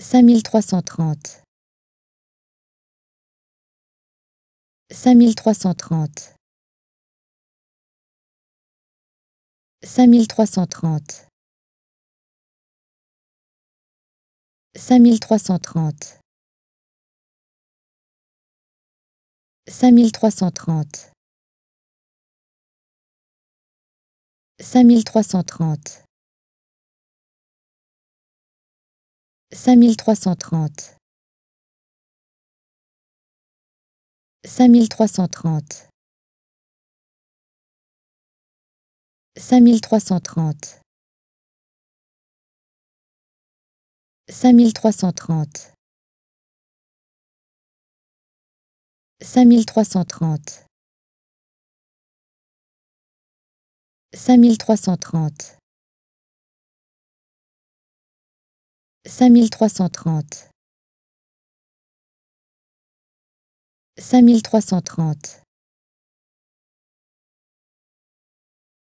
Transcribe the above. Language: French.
5330 5330 5330 5330 5330 5330 5330 5330 5330 5330 5330 5330 5330 5330